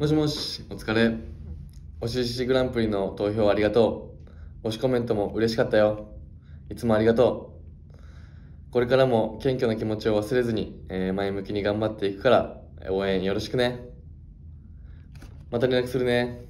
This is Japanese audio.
もしもし、お疲れ。おししグランプリの投票ありがとう。推しコメントも嬉しかったよ。いつもありがとう。これからも謙虚な気持ちを忘れずに、えー、前向きに頑張っていくから、応援よろしくね。また連絡するね。